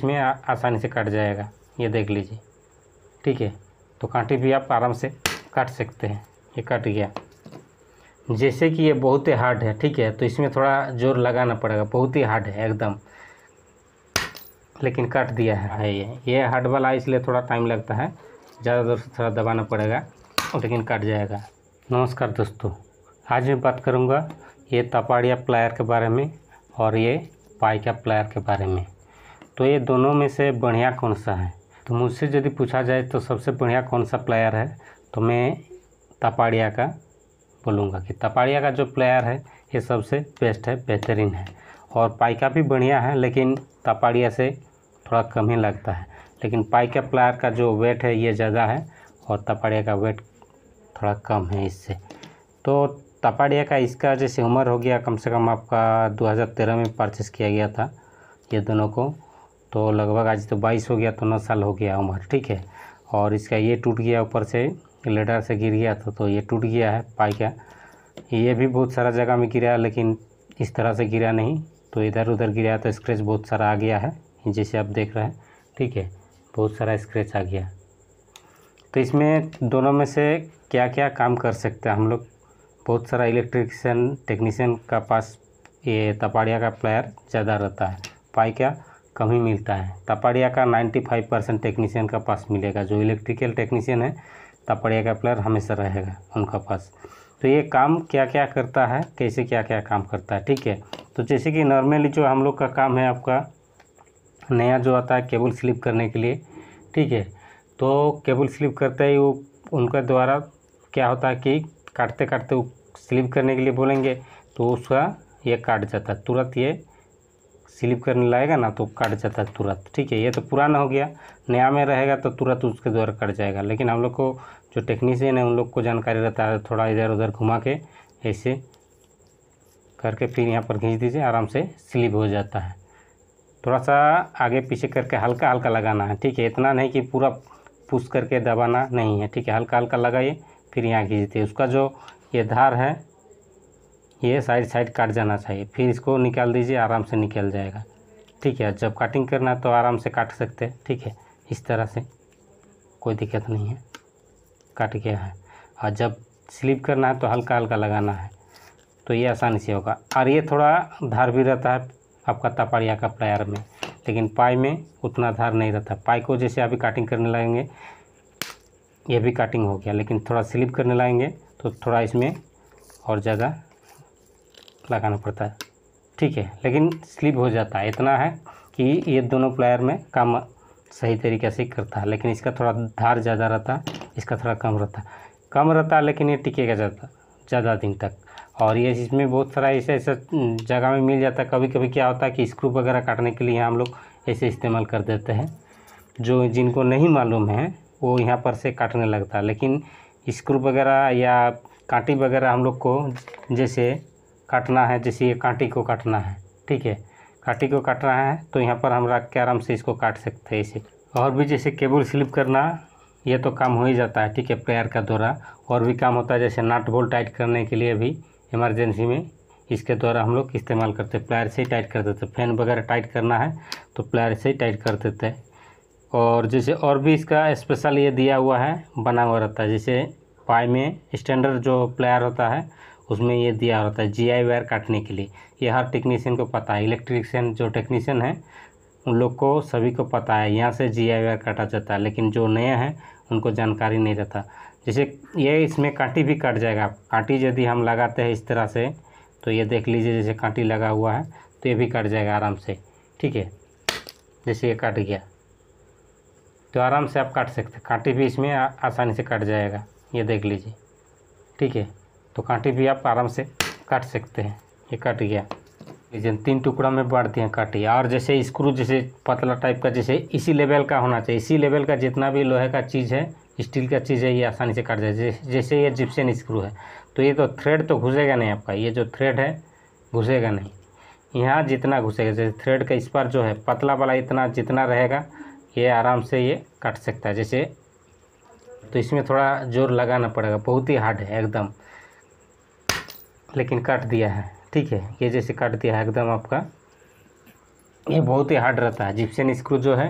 इसमें आसानी से कट जाएगा ये देख लीजिए ठीक है तो कांटे भी आप आराम से काट सकते हैं ये कट गया जैसे कि ये बहुत ही हार्ड है ठीक है तो इसमें थोड़ा जोर लगाना पड़ेगा बहुत ही हार्ड है एकदम लेकिन कट दिया है ये ये हार्ड वाला इसलिए थोड़ा टाइम लगता है ज़्यादा दूर से थोड़ा दबाना पड़ेगा लेकिन कट जाएगा नमस्कार दोस्तों आज मैं बात करूँगा ये तपाड़िया प्लायर के बारे में और ये पाई का प्लायर के बारे में तो ये दोनों में से बढ़िया कौन सा है तो मुझसे यदि पूछा जाए तो सबसे बढ़िया कौन सा प्लेयर है तो मैं तपाड़िया का बोलूँगा कि तपाड़िया का जो प्लेयर है ये सबसे बेस्ट है बेहतरीन है और पाइका भी बढ़िया है लेकिन तपाड़िया से थोड़ा कम ही लगता है लेकिन पाइका प्लेयर का जो वेट है ये ज़्यादा है और तपाड़िया का वेट थोड़ा कम है इससे तो तपाड़िया का इसका जैसे उम्र हो गया कम से कम आपका 2013 में परचेस किया गया था ये दोनों को तो लगभग आज तो बाईस हो गया तो नौ साल हो गया उम्र ठीक है और इसका ये टूट गया ऊपर से लेडर से गिर गया था तो ये टूट गया है पाई का ये भी बहुत सारा जगह में गिरा लेकिन इस तरह से गिरा नहीं तो इधर उधर गिरा तो स्क्रैच बहुत सारा आ गया है जैसे आप देख रहे हैं ठीक है बहुत सारा स्क्रैच आ गया तो इसमें दोनों में से क्या क्या काम कर सकते हैं हम लोग बहुत सारा इलेक्ट्रिशियन टेक्नीशियन का पास ये तपाड़िया का प्लायर ज़्यादा रहता है पाई का कम ही मिलता है तापड़िया का 95 परसेंट टेक्नीशियन का पास मिलेगा जो इलेक्ट्रिकल टेक्नीशियन है तापड़िया का प्लेयर हमेशा रहेगा उनका पास तो ये काम क्या क्या करता है कैसे क्या क्या काम करता है ठीक है तो जैसे कि नॉर्मली जो हम लोग का काम है आपका नया जो आता है केबल स्लिप करने के लिए ठीक है तो केबल स्लिप करते ही वो उनका द्वारा क्या होता है कि काटते काटते वो स्लिप करने के लिए बोलेंगे तो उसका ये काट जाता है तुरंत ये स्लिप करने लाएगा ना तो कट जाता है तुरंत ठीक है ये तो पुराना हो गया नया में रहेगा तो तुरंत उसके द्वारा कट जाएगा लेकिन हम लोग को जो टेक्नीशियन है उन लोग को जानकारी रहता है थोड़ा इधर उधर घुमा के ऐसे करके फिर यहाँ पर खींच दीजिए आराम से स्लिप हो जाता है थोड़ा सा आगे पीछे करके हल्का हल्का लगाना है ठीक है इतना नहीं कि पूरा पुश करके दबाना नहीं है ठीक है हल्का हल्का लगाइए फिर यहाँ खींचते उसका जो ये धार है ये साइड साइड काट जाना चाहिए फिर इसको निकाल दीजिए आराम से निकल जाएगा ठीक है जब कटिंग करना है तो आराम से काट सकते हैं ठीक है इस तरह से कोई दिक्कत नहीं है काट गया है और जब स्लिप करना है तो हल्का हल्का लगाना है तो ये आसानी से होगा और ये थोड़ा धार भी रहता है आपका तपड़िया का प्लायर में लेकिन पाई में उतना धार नहीं रहता पाई को जैसे अभी काटिंग करने लगेंगे ये भी काटिंग हो गया लेकिन थोड़ा स्लिप करने लगेंगे तो थोड़ा इसमें और ज़्यादा लगाना पड़ता है ठीक है लेकिन स्लिप हो जाता है इतना है कि ये दोनों प्लायर में काम सही तरीके से करता है लेकिन इसका थोड़ा धार ज़्यादा रहता है इसका थोड़ा कम रहता है कम रहता है लेकिन ये टिकेगा ज़्यादा ज़्यादा दिन तक और ये इसमें बहुत सारा ऐसा ऐसा जगह में मिल जाता है कभी कभी क्या होता है कि स्क्रू वगैरह काटने के लिए हम लोग ऐसे इस्तेमाल कर देते हैं जो जिनको नहीं मालूम है वो यहाँ पर से काटने लगता है लेकिन स्क्रू वगैरह या कांटी वगैरह हम लोग को जैसे काटना है जैसे ये कांटी को काटना है ठीक है कांटी को काटना है तो यहाँ पर हम रख के आराम से इसको काट सकते हैं इसे और भी जैसे केबल स्लिप करना ये तो काम हो ही जाता है ठीक है प्लेयर का द्वारा और भी काम होता है जैसे नट बोल्ट टाइट करने के लिए भी इमरजेंसी में इसके द्वारा हम लोग इस्तेमाल करते हैं से ही टाइट कर देते फैन वगैरह टाइट करना है तो प्लेयर से ही टाइट कर देते हैं और जैसे और भी इसका स्पेशल ये दिया हुआ है बना हुआ रहता है जैसे पाई में स्टैंडर्ड जो प्लेयर होता है उसमें ये दिया रहता है जीआई वायर काटने के लिए ये हर टेक्नीशियन को पता है इलेक्ट्रिशियन जो टेक्नीशियन है उन लोग को सभी को पता है यहाँ से जी आई वायर काटा जाता है लेकिन जो नया है उनको जानकारी नहीं रहता जैसे ये इसमें कांटी भी कट जाएगा कांटी यदि हम लगाते हैं इस तरह से तो ये देख लीजिए जैसे कांटी लगा हुआ है तो ये भी कट जाएगा आराम से ठीक है जैसे ये कट गया तो आराम से आप काट सकते कांटी भी इसमें आसानी से कट जाएगा ये देख लीजिए ठीक है तो कांटे भी आप आराम से काट सकते हैं ये कट गया लीजिए तीन टुकड़ा में बांट दिए काटिए और जैसे स्क्रू जैसे पतला टाइप का जैसे इसी लेवल का होना चाहिए इसी लेवल का जितना भी लोहे का चीज़ है स्टील का चीज़ है ये आसानी से काट जाए जैसे ये जिप्सन स्क्रू है तो ये तो थ्रेड तो घुसेगा नहीं आपका ये जो थ्रेड है घुसेगा नहीं यहाँ जितना घुसेगा जैसे थ्रेड का इस पर जो है पतला वाला इतना जितना रहेगा ये आराम से ये काट सकता है जैसे तो इसमें थोड़ा जोर लगाना पड़ेगा बहुत ही हार्ड है एकदम लेकिन काट दिया है ठीक है ये जैसे काट दिया है एकदम आपका ये बहुत ही हार्ड रहता है जिप्सन स्क्रू जो है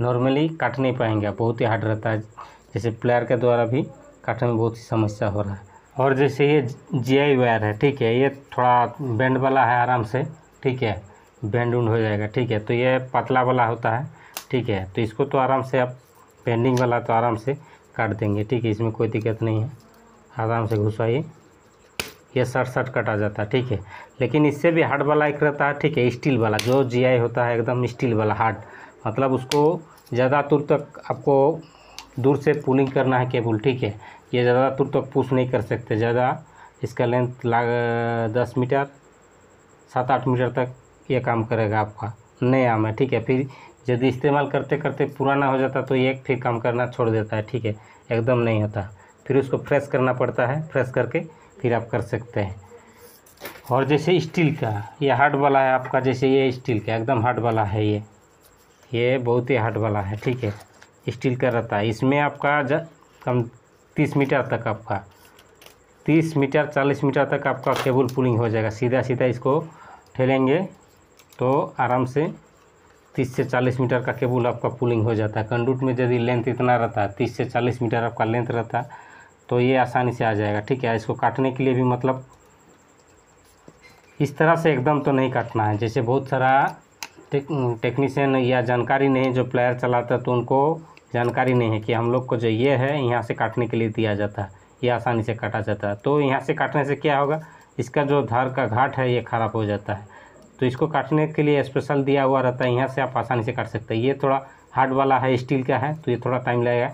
नॉर्मली काट नहीं पाएंगे बहुत ही हार्ड रहता है जैसे प्लेयर के द्वारा भी काटने में बहुत ही समस्या हो रहा है और जैसे ये जी आई वायर है ठीक है ये थोड़ा बैंड वाला है आराम से ठीक है बैंड उंड हो जाएगा ठीक है तो ये पतला वाला होता है ठीक है तो इसको तो आराम से आप पेंडिंग वाला तो आराम से काट देंगे ठीक है इसमें कोई दिक्कत नहीं है आराम से घुसाइए ये सड़सठ कटा जाता है ठीक है लेकिन इससे भी हार्ड वाला एक रहता है ठीक है स्टील वाला जो जीआई होता है एकदम स्टील वाला हार्ड मतलब उसको ज़्यादा दूर तक आपको दूर से पुलिंग करना है केबल ठीक है ये ज़्यादा दूर तक पुश नहीं कर सकते ज़्यादा इसका लेंथ लाग दस मीटर सात आठ मीटर तक ये काम करेगा आपका नया आम है ठीक है फिर यदि इस्तेमाल करते करते पुराना हो जाता तो ये फिर काम करना छोड़ देता है ठीक है एकदम नहीं होता फिर उसको फ्रेश करना पड़ता है फ्रेश करके फिर आप कर सकते हैं और जैसे स्टील का ये हार्ड वाला है आपका जैसे ये स्टील का एकदम हार्ड वाला है ये ये बहुत ही हार्ड वाला है ठीक है स्टील का रहता है इसमें आपका कम तीस मीटर तक आपका तीस मीटर चालीस मीटर तक आपका केबल पुलिंग हो जाएगा सीधा सीधा इसको ठेलेंगे तो आराम से तीस से चालीस मीटर का केबल आपका पुलिंग हो जाता है कंडूट में यदि लेंथ इतना रहता है तीस से चालीस मीटर आपका लेंथ रहता है तो ये आसानी से आ जाएगा ठीक है इसको काटने के लिए भी मतलब इस तरह से एकदम तो नहीं काटना है जैसे बहुत सारा टेक, टेक्नीशियन या जानकारी नहीं जो प्लेयर चलाता तो उनको जानकारी नहीं है कि हम लोग को जो ये है यहाँ से काटने के लिए दिया जाता है ये आसानी से काटा जाता है तो यहाँ से काटने से क्या होगा इसका जो धार का घाट है ये ख़राब हो जाता है तो इसको काटने के लिए स्पेशल दिया हुआ रहता है यहाँ से आप आसानी से काट सकते हैं ये थोड़ा हार्ड वाला है स्टील का है तो ये थोड़ा टाइम लगेगा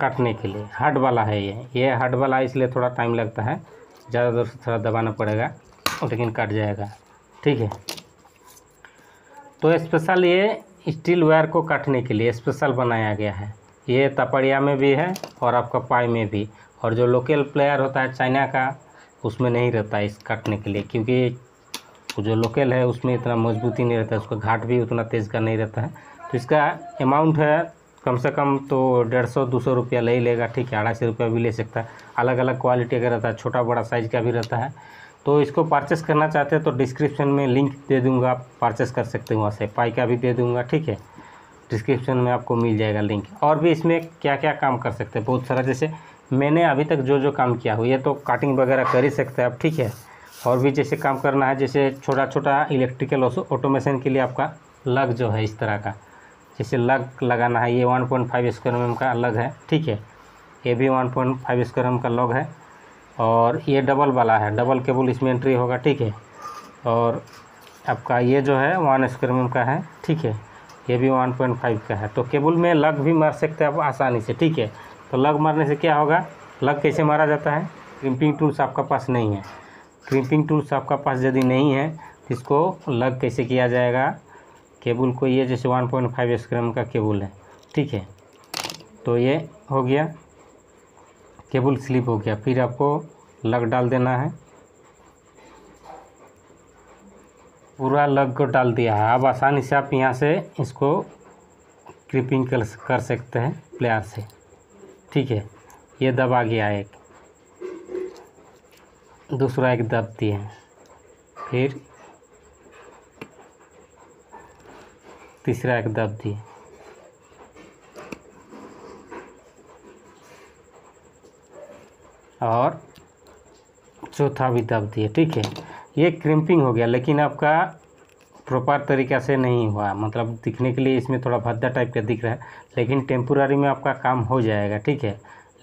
काटने के लिए हार्ड वाला है ये ये हार्ड वाला इसलिए थोड़ा टाइम लगता है ज़्यादा दूर से थोड़ा दबाना पड़ेगा लेकिन काट जाएगा ठीक है तो स्पेशल ये स्टील वायर को काटने के लिए स्पेशल बनाया गया है ये तपड़िया में भी है और आपका पाई में भी और जो लोकल प्लेयर होता है चाइना का उसमें नहीं रहता इस काटने के लिए क्योंकि जो लोकल है उसमें इतना मजबूती नहीं रहता उसका घाट भी उतना तेज़ का नहीं रहता है तो इसका अमाउंट है कम से कम तो डेढ़ सौ दो सौ रुपया ले ही लेगा ठीक है अढ़ाई सौ रुपया भी ले सकता है अलग अलग क्वालिटी का रहता है छोटा बड़ा साइज़ का भी रहता है तो इसको परचेस करना चाहते हैं तो डिस्क्रिप्शन में लिंक दे दूंगा आप परचेस कर सकते हो वहाँ से पाई का भी दे दूंगा ठीक है डिस्क्रिप्शन में आपको मिल जाएगा लिंक और भी इसमें क्या क्या काम कर सकते हैं बहुत सारा जैसे मैंने अभी तक जो जो काम किया हो ये तो काटिंग वगैरह कर ही सकते हैं आप ठीक है और भी जैसे काम करना है जैसे छोटा छोटा इलेक्ट्रिकल ऑटोमेशन के लिए आपका लग जो है इस तरह का जैसे लग लगाना है ये one point five square M का अलग है ठीक है ये भी one point five square M का लॉग है और ये डबल वाला है डबल केबल इसमें एंट्री होगा ठीक है और आपका ये जो है वन स्क्वायर एम का है ठीक है ये भी वन पॉइंट फाइव का है तो केबल में लग भी मार सकते हैं आप आसानी से ठीक है तो लग मारने से क्या होगा लग कैसे मारा जाता है क्रिम्पिंग टूल्स आपका पास नहीं है क्रिम्पिंग टूल्स आपका पास यदि नहीं है तो इसको लग कैसे किया जाएगा केबल को ये जैसे वन पॉइंट फाइव एस्क्रम का केबल है ठीक है तो ये हो गया केबल स्लिप हो गया फिर आपको लग डाल देना है पूरा लग को डाल दिया है अब आसानी से आप यहाँ से इसको क्रिपिंग कर कर सकते हैं प्लेयर से ठीक है ये दबा गया एक दूसरा एक दब दिए फिर तीसरा एक दिए और चौथा भी दब दिए ठीक है ये क्रिम्पिंग हो गया लेकिन आपका प्रॉपर तरीका से नहीं हुआ मतलब दिखने के लिए इसमें थोड़ा भद्दा टाइप का दिख रहा है लेकिन टेम्पोरारी में आपका काम हो जाएगा ठीक है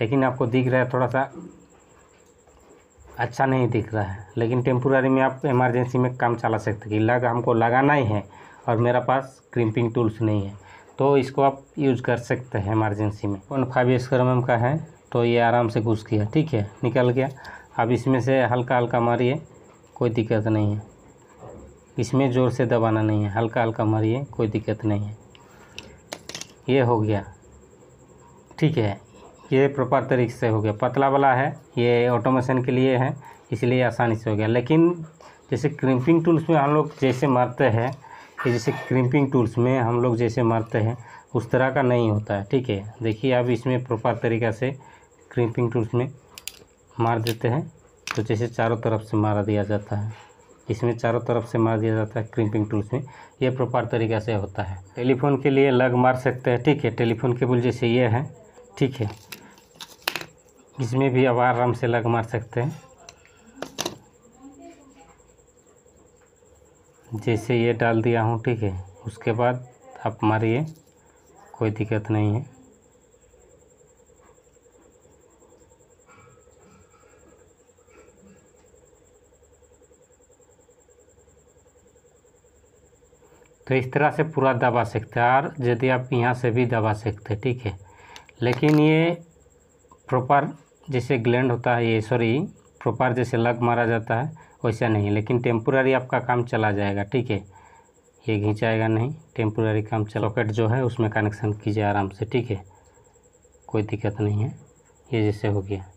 लेकिन आपको दिख रहा है थोड़ा सा अच्छा नहीं दिख रहा है लेकिन टेम्पोरारी में आप इमरजेंसी में काम चला सकते कि लग हमको लगाना ही है और मेरा पास क्रिम्पिंग टूल्स नहीं है तो इसको आप यूज कर सकते हैं इमरजेंसी में वन फाइव स्क्वायर एम का है तो ये आराम से घुस गया ठीक है निकल गया अब इसमें से हल्का हल्का मारिए कोई दिक्कत नहीं है इसमें ज़ोर से दबाना नहीं है हल्का हल्का मारिए कोई दिक्कत नहीं है ये हो गया ठीक है ये प्रॉपर तरीके से हो गया पतला वाला है ये ऑटोमेशन के लिए है इसलिए आसानी से हो गया लेकिन जैसे क्रिम्पिंग टूल्स में हम लोग जैसे मारते हैं कि जैसे क्रिम्पिंग टूल्स में हम लोग जैसे मारते हैं उस तरह का नहीं होता है ठीक है देखिए अब इसमें प्रॉपर तरीक़ा से क्रिम्पिंग टूल्स में मार देते हैं तो जैसे चारों तरफ से मारा दिया जाता है इसमें चारों तरफ से मार दिया जाता है क्रिम्पिंग टूल्स में ये प्रॉपर तरीक़ा से होता है टेलीफोन के लिए लग मार सकते हैं ठीक है टेलीफोन केबल जैसे ये है ठीक है इसमें भी अब आराम से लग मार सकते हैं जैसे ये डाल दिया हूँ ठीक है उसके बाद आप मारिए कोई दिक्कत नहीं है तो इस तरह से पूरा दबा सकते हैं और यदि आप यहाँ से भी दबा सकते हैं ठीक है लेकिन ये प्रॉपर जैसे ग्लैंड होता है ये सॉरी प्रॉपर जैसे लग मारा जाता है वैसा नहीं है लेकिन टेम्पोरारी आपका काम चला जाएगा ठीक है ये घिंचाएगा नहीं टेम्पोरारी काम सॉकेट जो है उसमें कनेक्शन कीजिए आराम से ठीक है कोई दिक्कत नहीं है ये जैसे हो गया